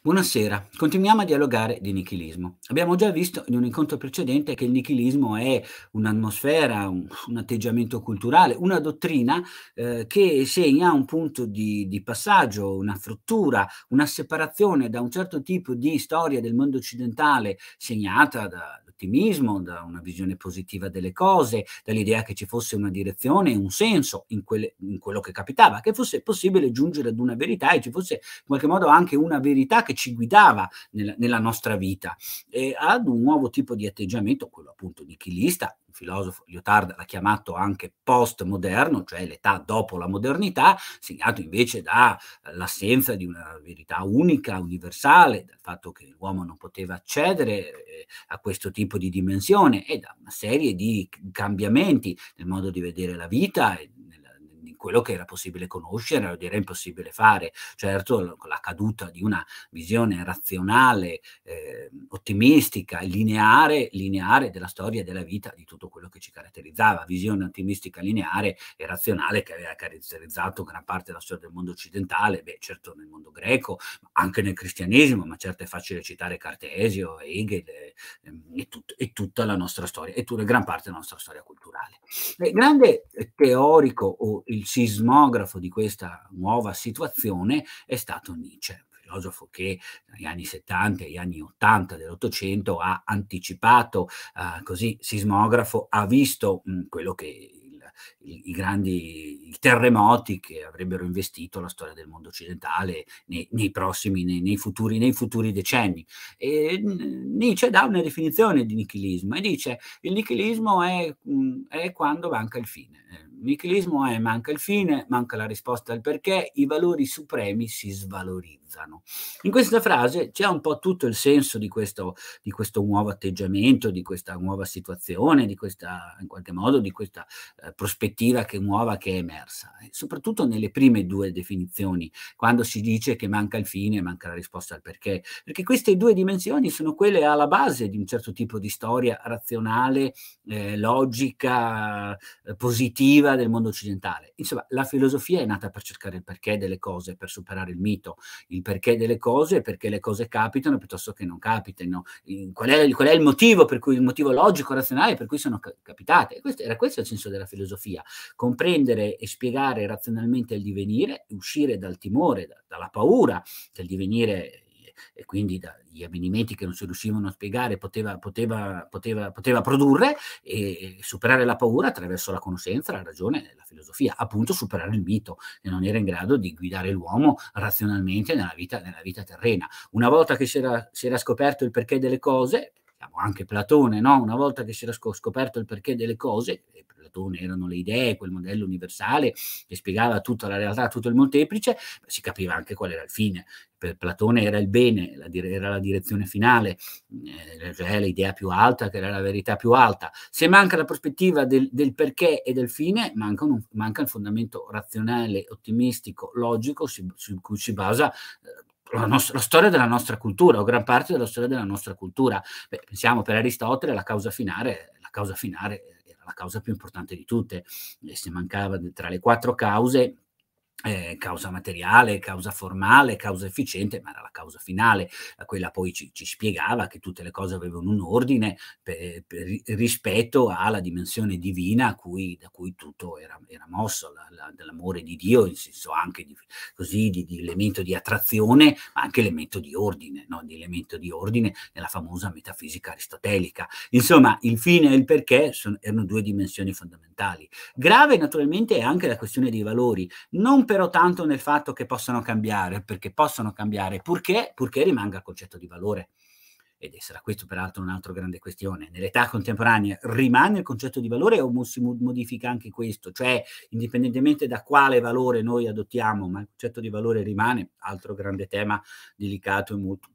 Buonasera, continuiamo a dialogare di nichilismo. Abbiamo già visto in un incontro precedente che il nichilismo è un'atmosfera, un, un atteggiamento culturale, una dottrina eh, che segna un punto di, di passaggio, una frattura, una separazione da un certo tipo di storia del mondo occidentale segnata da, da una visione positiva delle cose, dall'idea che ci fosse una direzione, un senso in, quelle, in, quello che capitava, che fosse possibile giungere ad una verità e ci fosse in qualche modo anche una verità che ci guidava nel, nella nostra vita, e ad un nuovo tipo di atteggiamento, quello appunto nichilista, il filosofo Lyotard l'ha chiamato anche postmoderno, cioè l'età dopo la modernità, segnato invece dall'assenza eh, di una verità unica, universale, dal fatto che l'uomo non poteva accedere eh, a questo tipo di dimensione e da una serie di cambiamenti nel modo di vedere la vita e in quello che era possibile conoscere, o dire impossibile fare. Certo, la caduta di una visione razionale, eh, ottimistica, lineare, lineare della storia e della vita, di tutto quello che ci caratterizzava, visione ottimistica, lineare e razionale che aveva caratterizzato gran parte della storia del mondo occidentale, beh, certo nel mondo greco, anche nel cristianesimo, ma certo è facile citare Cartesio, Hegel e, ehm, e, tut, e tutta la nostra storia, e tutta gran parte della nostra storia culturale. Il grande teorico o il sismografo di questa nuova situazione è stato Nietzsche filosofo che negli anni 70 e gli anni 80 dell'Ottocento ha anticipato, eh, così sismografo, ha visto mh, mm, quello che i, grandi i terremoti che avrebbero investito la storia del mondo occidentale nei, nei prossimi, nei, nei, futuri, nei futuri decenni. E mm, Nietzsche dà una definizione di nichilismo e dice il nichilismo è, mm, è quando manca il fine nichilismo è eh, manca il fine, manca la risposta al perché, i valori supremi si svalorizzano. In questa frase c'è un po' tutto il senso di questo, di questo nuovo atteggiamento, di questa nuova situazione, di questa, in qualche modo, di questa eh, prospettiva che nuova che è emersa, eh, soprattutto nelle prime due definizioni, quando si dice che manca il fine, manca la risposta al perché, perché queste due dimensioni sono quelle alla base di un certo tipo di storia razionale, eh, logica, eh, positiva, arriva del mondo occidentale. Insomma, la filosofia è nata per cercare il perché delle cose, per superare il mito, il perché delle cose, perché le cose capitano piuttosto che non capitano, qual è, qual è il motivo per cui il motivo logico, razionale per cui sono capitate. Questo, era questo il senso della filosofia, comprendere e spiegare razionalmente il divenire, uscire dal timore, da, dalla paura del divenire e quindi dagli avvenimenti che non si riuscivano a spiegare poteva, poteva, poteva, poteva produrre e, superare la paura attraverso la conoscenza, la ragione, e la filosofia, appunto superare il mito che non era in grado di guidare l'uomo razionalmente nella vita, nella vita terrena. Una volta che si era, si era scoperto il perché delle cose, anche Platone, no? una volta che si era scoperto il perché delle cose, e eh, Platone erano le idee, quel modello universale che spiegava tutta la realtà, tutto il molteplice, si capiva anche qual era il fine. Per Platone era il bene, la era la direzione finale, eh, cioè l'idea più alta, che era la verità più alta. Se manca la prospettiva del, del perché e del fine, manca, un, manca, il fondamento razionale, ottimistico, logico, si, su cui si basa eh, la, nostra, la, storia della nostra cultura, o gran parte della storia della nostra cultura. Beh, pensiamo per Aristotele la causa finale, la causa finale era la causa più importante di tutte, se mancava tra le quattro cause eh, causa materiale, causa formale, causa efficiente, ma era la causa finale. Quella poi ci, ci spiegava che tutte le cose avevano un ordine per, per, rispetto alla dimensione divina cui, da cui tutto era, era mosso, la, la, dall'amore di Dio, in senso anche di, così, di, di, elemento di attrazione, ma anche elemento di ordine, no? di elemento di ordine nella famosa metafisica aristotelica. Insomma, il fine e il perché sono, erano due dimensioni fondamentali. Grave naturalmente è anche la questione dei valori. Non però tanto nel fatto che possano cambiare, perché possono cambiare, purché, purché rimanga il concetto di valore. Ed sarà questo peraltro un'altra grande questione. Nell'età contemporanea rimane il concetto di valore o si modifica anche questo? Cioè, indipendentemente da quale valore noi adottiamo, ma il concetto di valore rimane, altro grande tema delicato e molto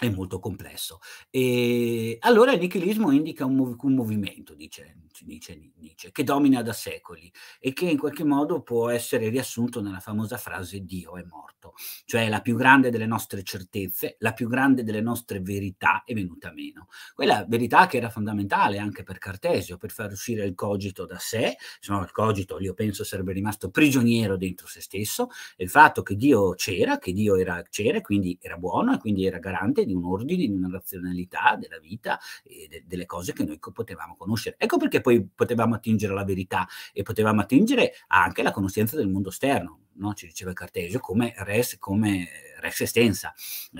è molto complesso. E allora il nichilismo indica un, mov- un movimento, dice, dice Nietzsche, che domina da secoli e che in qualche modo può essere riassunto nella famosa frase Dio è morto, cioè la più grande delle nostre certezze, la più grande delle nostre verità è venuta meno. Quella verità che era fondamentale anche per Cartesio, per far uscire il cogito da sé, se no il cogito io penso sarebbe rimasto prigioniero dentro se stesso, e il fatto che Dio c'era, che Dio era, c'era, quindi era buono e quindi era garante di un ordine, di una razionalità della vita e de- delle cose che noi potevamo conoscere. Ecco perché poi potevamo attingere alla verità e potevamo attingere anche alla conoscenza del mondo esterno, no? ci diceva Cartesio, come res, come res estensa,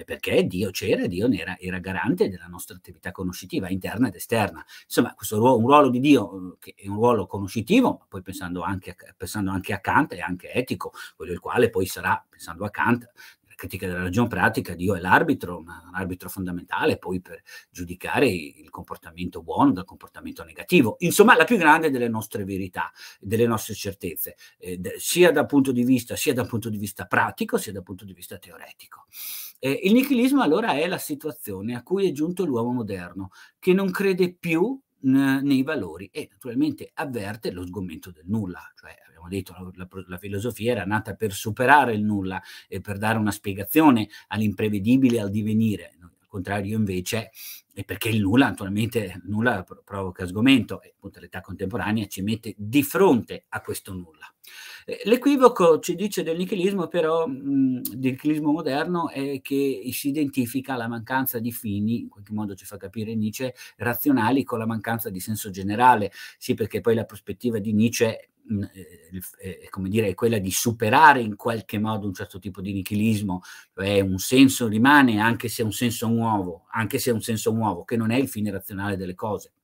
perché Dio c'era, Dio era, era garante della nostra attività conoscitiva interna ed esterna. Insomma, questo ruolo, un ruolo di Dio eh, che è un ruolo conoscitivo, ma poi pensando anche, a, pensando anche a Kant è anche etico, quello il quale poi sarà, pensando a Kant, critica della ragione pratica, Dio oh, è l'arbitro, ma l'arbitro fondamentale poi per giudicare il comportamento buono dal comportamento negativo. Insomma, la più grande delle nostre verità, delle nostre certezze, eh, sia, dal punto di vista, sia dal punto di vista pratico, sia dal punto di vista teoretico. Eh, il nichilismo allora è la situazione a cui è giunto l'uomo moderno, che non crede più nei valori e naturalmente avverte lo sgomento del nulla, cioè abbiamo detto, la, la, la, filosofia era nata per superare il nulla e per dare una spiegazione all'imprevedibile, al divenire. Al contrario, invece, e perché il nulla, naturalmente, nulla provoca sgomento e appunto l'età contemporanea ci mette di fronte a questo nulla. Eh, l'equivoco ci dice del nichilismo, però, mh, del nichilismo moderno, è che si identifica la mancanza di fini, in qualche modo ci fa capire Nietzsche, razionali con la mancanza di senso generale. Sì, perché poi la prospettiva di Nietzsche eh, eh come dire, è quella di superare in qualche modo un certo tipo di nichilismo, cioè un senso rimane anche se è un senso nuovo, anche se è un senso nuovo nuovo, che non è il fine razionale delle cose.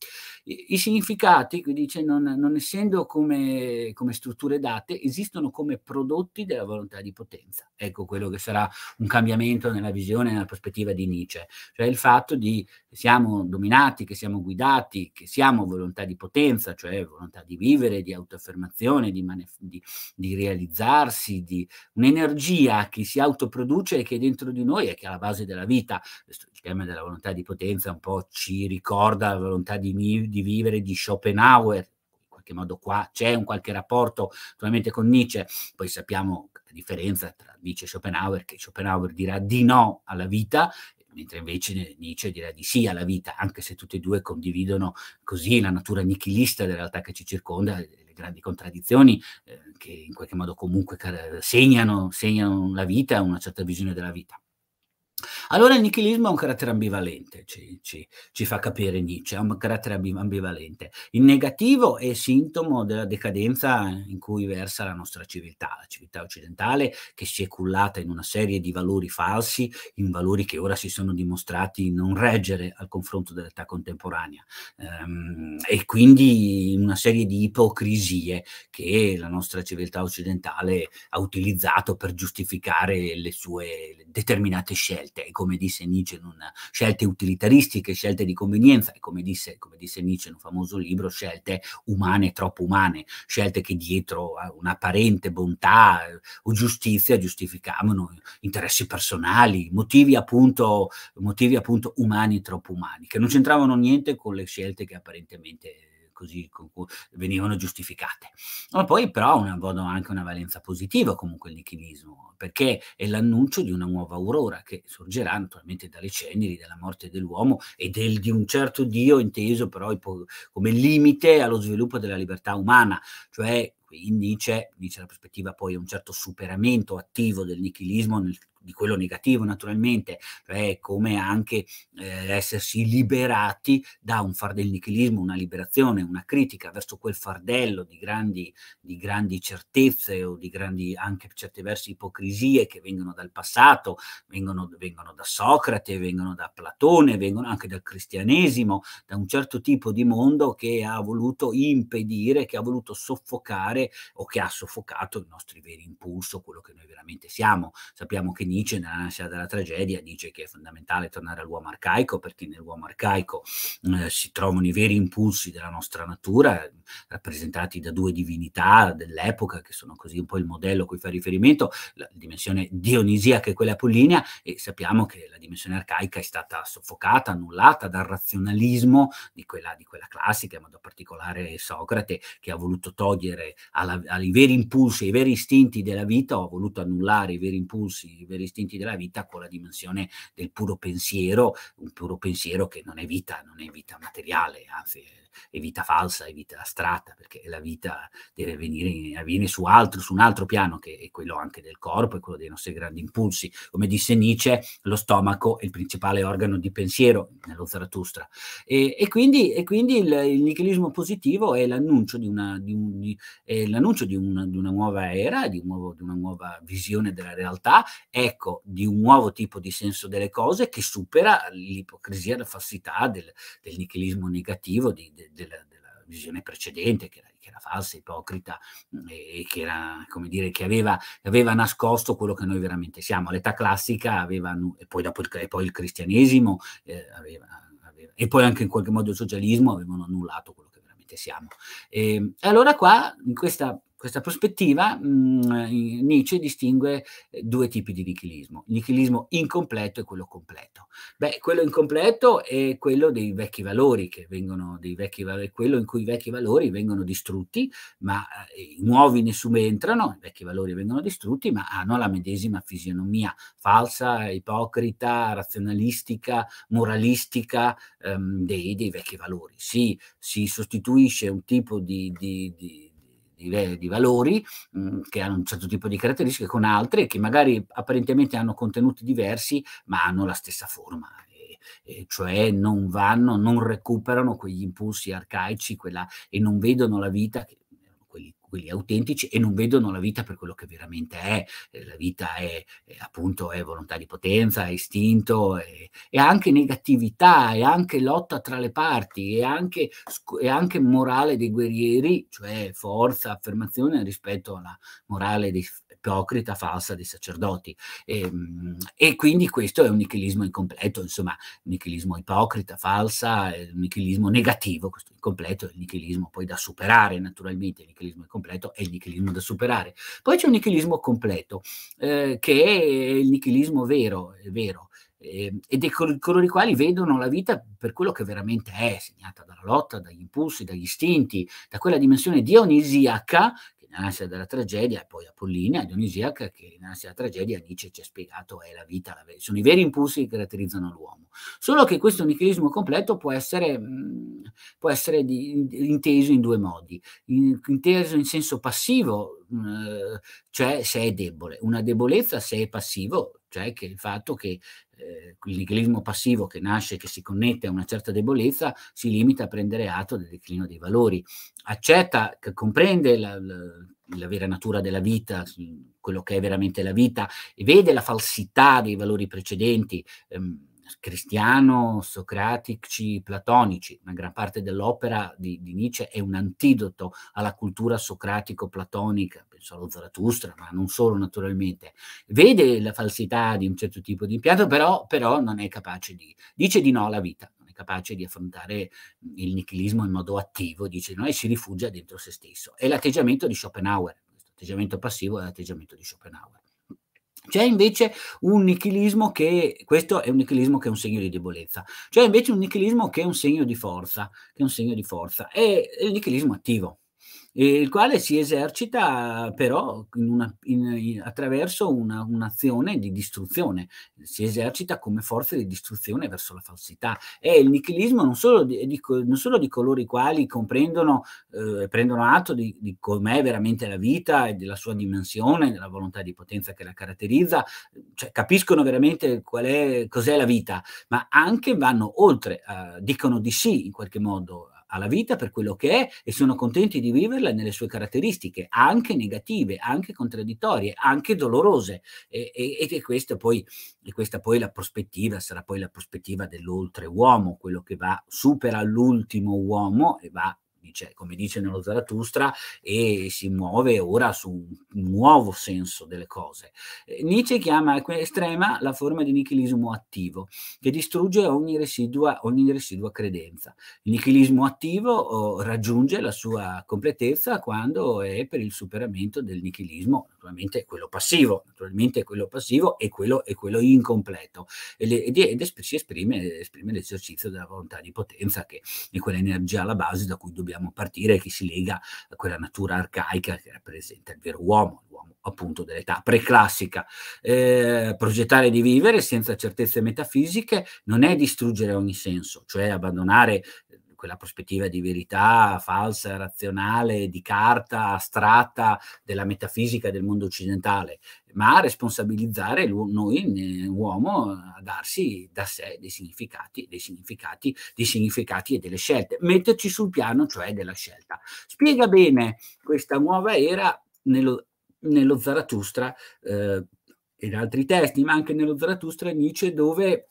I, i significati, qui dice, non, non essendo come, come, strutture date, esistono come prodotti della volontà di potenza. Ecco quello che sarà un cambiamento nella visione, nella prospettiva di Nietzsche, cioè il fatto di che siamo dominati, che siamo guidati, che siamo volontà di potenza, cioè volontà di vivere, di autoaffermazione, di, di, di realizzarsi, di un'energia che si autoproduce e che è dentro di noi e che è alla base della vita. Questo, il tema della volontà di potenza un po' ci ricorda la volontà di, di vivere di Schopenhauer, in qualche modo qua c'è un qualche rapporto naturalmente con Nietzsche, poi sappiamo la differenza tra Nietzsche e Schopenhauer, che Schopenhauer dirà di no alla vita mentre invece Nietzsche dirà di sì alla vita, anche se tutti e due condividono così la natura nichilista della realtà che ci circonda, le grandi contraddizioni eh, che in qualche modo comunque segnano, segnano la vita, una certa visione della vita. Allora il nichilismo ha un carattere ambivalente, ci, ci, ci fa capire Nietzsche, ha un carattere ambivalente. Il negativo è sintomo della decadenza in cui versa la nostra civiltà, la civiltà occidentale che si è cullata in una serie di valori falsi, in valori che ora si sono dimostrati non reggere al confronto dell'età contemporanea ehm, e quindi in una serie di ipocrisie che la nostra civiltà occidentale ha utilizzato per giustificare le sue determinate scelte come disse Nietzsche, non, scelte utilitaristiche, scelte di convenienza, e come disse, come disse Nietzsche in un famoso libro, scelte umane, troppo umane, scelte che dietro a un'apparente bontà eh, o giustizia giustificavano interessi personali, motivi appunto, motivi appunto umani, troppo umani, che non c'entravano niente con le scelte che apparentemente così con cui venivano giustificate. Ma poi però una, anche una valenza positiva comunque il nichilismo, perché è l'annuncio di una nuova aurora che sorgerà naturalmente dalle ceneri della morte dell'uomo e del, di un certo Dio inteso però come limite allo sviluppo della libertà umana, cioè quindi c'è, dice la prospettiva, poi è un certo superamento attivo del nichilismo, nel, di quello negativo naturalmente, cioè come anche eh, essersi liberati da un fardello nichilismo, una liberazione, una critica verso quel fardello di grandi, di grandi certezze o di grandi anche per certi versi ipocrisie che vengono dal passato, vengono, vengono da Socrate, vengono da Platone, vengono anche dal cristianesimo, da un certo tipo di mondo che ha voluto impedire, che ha voluto soffocare soffocare o che ha soffocato il nostro vero impulso, quello che noi veramente siamo. Sappiamo che Nietzsche, nell'ansia della tragedia, dice che è fondamentale tornare all'uomo arcaico perché nell'uomo arcaico eh, si trovano i veri impulsi della nostra natura, rappresentati da due divinità dell'epoca che sono così un po' il modello a cui fa riferimento, la dimensione dionisiaca e quella apollinea e sappiamo che la dimensione arcaica è stata soffocata, annullata dal razionalismo di quella, di quella classica, in modo particolare Socrate che ha voluto togliere alla, ai veri impulsi, ai veri istinti della vita, ho voluto annullare i veri impulsi, i veri istinti della vita con la dimensione del puro pensiero, un puro pensiero che non è vita, non è vita materiale, anzi è vita falsa, è vita astratta, perché la vita deve avvenire, avviene su, altro, su un altro piano che è quello anche del corpo, è quello dei nostri grandi impulsi. Come disse Nietzsche, lo stomaco è il principale organo di pensiero nello Zarathustra. E, e quindi, e quindi il, il, nichilismo positivo è l'annuncio di una... Di un, di, eh, l'annuncio di una, di una, nuova era, di, un nuovo, di, una nuova visione della realtà, ecco, di un nuovo tipo di senso delle cose che supera l'ipocrisia, la falsità del, del nichilismo negativo, di, de, della, della, visione precedente che era che era falsa, ipocrita e che, era, dire, che aveva, aveva, nascosto quello che noi veramente siamo. L'età classica aveva, e poi, dopo il, poi il cristianesimo eh, aveva, aveva, e poi anche in qualche modo il socialismo avevano annullato quello veramente siamo. Ehm, e allora qua, in questa questa prospettiva mh, mm, eh, Nietzsche distingue eh, due tipi di nichilismo, il nichilismo incompleto e quello completo. Beh, quello incompleto è quello dei vecchi valori, che vengono dei vecchi valori, quello in cui i vecchi valori vengono distrutti, ma eh, i nuovi ne subentrano, i vecchi valori vengono distrutti, ma hanno la medesima fisionomia falsa, ipocrita, razionalistica, moralistica ehm, dei, dei, vecchi valori. Si, si sostituisce un tipo di, di, di di, di valori mh, mm, che hanno un certo tipo di caratteristiche con altre che magari apparentemente hanno contenuti diversi ma hanno la stessa forma E cioè non vanno, non recuperano quegli impulsi arcaici quella, e non vedono la vita che quelli autentici e non vedono la vita per quello che veramente è. Eh, la vita è, eh, appunto è volontà di potenza, è istinto, è, è, anche negatività, è anche lotta tra le parti, è anche, è anche morale dei guerrieri, cioè forza, affermazione rispetto alla morale dei ipocrita, falsa dei sacerdoti. E, ehm, e quindi questo è un nichilismo incompleto, insomma, un nichilismo ipocrita, falsa, un eh, nichilismo negativo, questo incompleto è il nichilismo poi da superare, naturalmente il nichilismo incompleto è il nichilismo da superare. Poi c'è un nichilismo completo, eh, che è il nichilismo vero, è vero, e ehm, di coloro i quali vedono la vita per quello che veramente è, segnata dalla lotta, dagli impulsi, dagli istinti, da quella dimensione dionisiaca rinasce dalla tragedia, e poi Apollinea, Dionisiaca, che rinasce dalla tragedia, Nietzsche ci ha spiegato è la vita, la sono i veri impulsi che caratterizzano l'uomo. Solo che questo nichilismo completo può essere, mh, può essere di, inteso in due modi, in, inteso in senso passivo, Mm, eh, cioè se è debole. Una debolezza se è passivo, cioè che il fatto che eh, il nichilismo passivo che nasce, che si connette a una certa debolezza, si limita a prendere atto del declino dei valori. Accetta, comprende la, la, la vera natura della vita, quello che è veramente la vita, e vede la falsità dei valori precedenti. Ehm, cristiano, socratici, platonici. Una gran parte dell'opera di, di, Nietzsche è un antidoto alla cultura socratico-platonica, penso allo Zarathustra, ma non solo naturalmente. Vede la falsità di un certo tipo di impianto, però, però non è capace di... dice di no alla vita, non è capace di affrontare il nichilismo in modo attivo, dice di no, e si rifugia dentro se stesso. È l'atteggiamento di Schopenhauer, l'atteggiamento passivo è l'atteggiamento di Schopenhauer. C'è invece un nichilismo che, questo è un nichilismo che è un segno di debolezza, c'è invece un nichilismo che è un segno di forza, che è un segno di forza, è il nichilismo attivo il quale si esercita però in una, in, in, attraverso una, un'azione di distruzione, si esercita come forza di distruzione verso la falsità. È il nichilismo non solo di, di, non solo di coloro i quali comprendono e eh, prendono atto di, di com'è veramente la vita e della sua dimensione, della volontà di potenza che la caratterizza, cioè capiscono veramente qual è, cos'è la vita, ma anche vanno oltre, eh, dicono di sì in qualche modo alla vita per quello che è e sono contenti di viverla nelle sue caratteristiche, anche negative, anche contraddittorie, anche dolorose. E, e, e questa, poi, e questa poi la prospettiva sarà poi la prospettiva dell'oltre uomo, quello che va, supera l'ultimo uomo e va dice, come dice nello Zarathustra, e si muove ora su un nuovo senso delle cose. Eh, Nietzsche chiama estrema la forma di nichilismo attivo, che distrugge ogni residua, ogni residua credenza. Il nichilismo attivo oh, raggiunge la sua completezza quando è per il superamento del nichilismo, naturalmente quello passivo, naturalmente quello passivo e quello, quello incompleto, ed, ed, ed si esprime, esprime l'esercizio della volontà di potenza, che è quell'energia alla base da cui dobbiamo dobbiamo partire che si lega a quella natura arcaica che rappresenta il vero uomo, l'uomo appunto dell'età preclassica. Eh, progettare di vivere senza certezze metafisiche non è distruggere ogni senso, cioè abbandonare quella prospettiva di verità falsa, razionale, di carta, astratta della metafisica del mondo occidentale, ma a responsabilizzare noi, eh, uomo, a darsi da sé dei significati, dei significati, dei significati e delle scelte, metterci sul piano cioè della scelta. Spiega bene questa nuova era nello, nello Zarathustra eh, e in altri testi, ma anche nello Zarathustra Nietzsche dove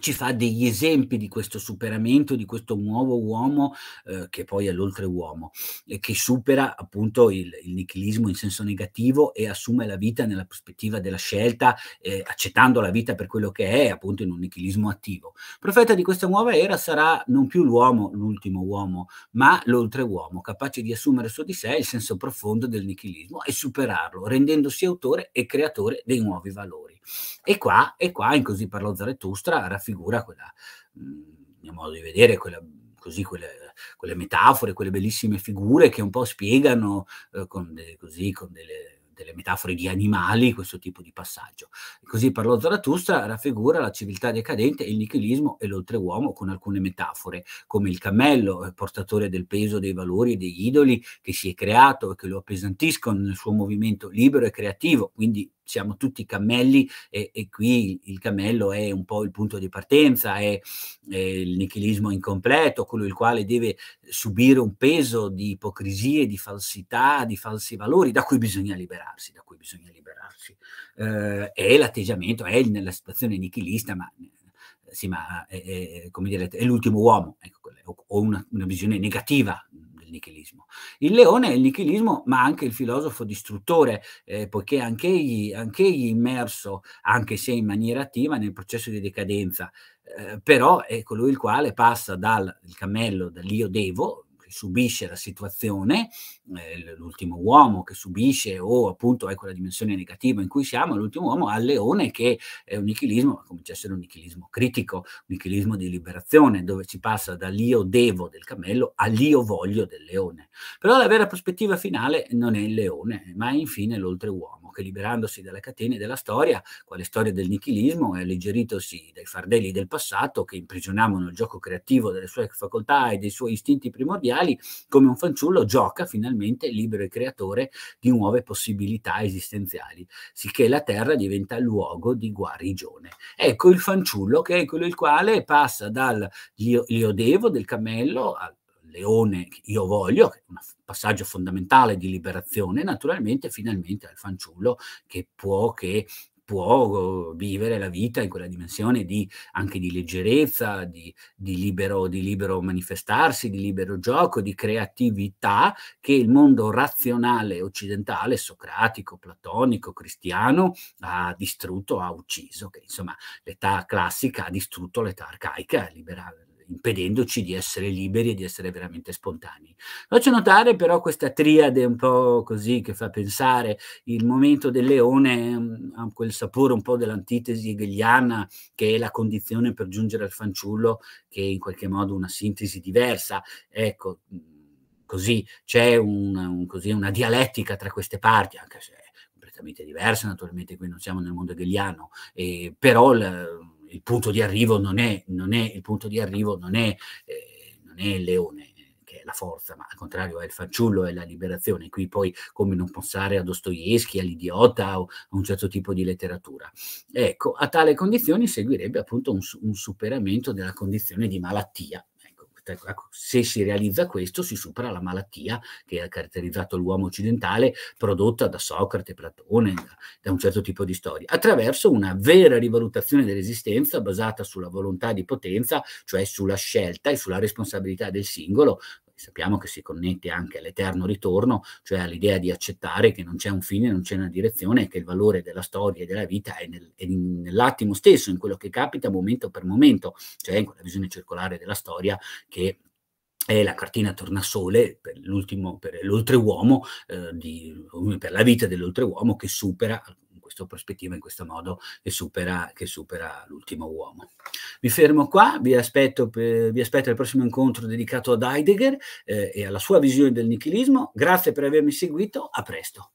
ci fa degli esempi di questo superamento, di questo nuovo uomo eh, che poi è l'oltreuomo, e che supera appunto il, il, nichilismo in senso negativo e assume la vita nella prospettiva della scelta, eh, accettando la vita per quello che è, appunto in un nichilismo attivo. Profeta di questa nuova era sarà non più l'uomo, l'ultimo uomo, ma l'oltreuomo, capace di assumere su di sé il senso profondo del nichilismo e superarlo, rendendosi autore e creatore dei nuovi valori. E qua, e qua in Così parlò Zaratustra raffigura quella, mh, mhmm, mio modo di vedere, quella così quelle, quelle, metafore, quelle bellissime figure che un po' spiegano eh, con, delle, così, con delle delle metafore di animali questo tipo di passaggio. Così parlò Zarathustra raffigura la civiltà decadente, il nichilismo e l'oltreuomo con alcune metafore, come il cammello, eh, portatore del peso dei valori e degli idoli che si è creato e che lo appesantiscono nel suo movimento libero e creativo, quindi siamo tutti cammelli e, e, qui il cammello è un po' il punto di partenza, è, è il nichilismo incompleto, quello il quale deve subire un peso di ipocrisie, di falsità, di falsi valori da cui bisogna liberarsi liberarsi, da cui bisogna liberarsi. Eh, è l'atteggiamento, è nella situazione nichilista, ma, eh, sì, ma è, eh, è, eh, dire, è, l'ultimo uomo, ecco, ho una, una visione negativa del nichilismo. Il leone è il nichilismo, ma anche il filosofo distruttore, eh, poiché anche egli, anche egli immerso, anche se in maniera attiva, nel processo di decadenza, eh, però è colui il quale passa dal cammello, dall'io devo, subisce la situazione, eh, l'ultimo uomo che subisce o appunto ecco la dimensione negativa in cui siamo, l'ultimo uomo al leone che è un nichilismo, ma comincia a essere un nichilismo critico, un nichilismo di liberazione, dove si passa dall'io devo del cammello all'io voglio del leone. Però la vera prospettiva finale non è il leone, ma è infine l'oltreuomo, che liberandosi dalle catene della storia, quale storia del nichilismo, è alleggeritosi dai fardelli del passato che imprigionavano il gioco creativo delle sue facoltà e dei suoi istinti primordiali, quali, come un fanciullo, gioca finalmente libero e creatore di nuove possibilità esistenziali, sicché la terra diventa luogo di guarigione. Ecco il fanciullo che è quello il quale passa dal io, io devo del cammello al leone io voglio, un passaggio fondamentale di liberazione, naturalmente finalmente al fanciullo che può, che può uhm, vivere la vita in quella dimensione di, anche di leggerezza, di, di, libero, di libero manifestarsi, di libero gioco, di creatività che il mondo razionale occidentale, socratico, platonico, cristiano, ha distrutto, ha ucciso, che insomma l'età classica ha distrutto l'età arcaica, liberale impedendoci di essere liberi e di essere veramente spontanei. Faccio notare però questa triade un po' così che fa pensare il momento del leone mm, a quel sapore un po' dell'antitesi hegeliana che è la condizione per giungere al fanciullo che è in qualche modo una sintesi diversa. Ecco, mm, così c'è un, un, così, una dialettica tra queste parti, anche se è completamente diversa, naturalmente qui non siamo nel mondo hegeliano, eh, però... La, il punto di arrivo non è, non è, il punto di arrivo non è, eh, non è il leone che è la forza, ma al contrario è il fanciullo, è la liberazione. Qui poi come non pensare a Dostoevsky, all'idiota o a un certo tipo di letteratura. Ecco, a tale condizione seguirebbe appunto un, un superamento della condizione di malattia, Ecco, se si realizza questo si supera la malattia che ha caratterizzato l'uomo occidentale prodotta da Socrate, Platone, da un certo tipo di storia, attraverso una vera rivalutazione dell'esistenza basata sulla volontà di potenza, cioè sulla scelta e sulla responsabilità del singolo sappiamo che si connette anche all'eterno ritorno, cioè all'idea di accettare che non c'è un fine, non c'è una direzione, che il valore della storia e della vita è, nel, è nell'attimo stesso, in quello che capita momento per momento, cioè in quella visione circolare della storia che è la cartina Tornasole per, l'ultimo, per l'oltreuomo, eh, di, per la vita dell'oltreuomo che supera, in questa prospettiva, in questo modo, che supera, che supera l'ultimo uomo. Mi fermo qua, vi aspetto, vi aspetto al prossimo incontro dedicato ad Heidegger eh, e alla sua visione del nichilismo. Grazie per avermi seguito, a presto.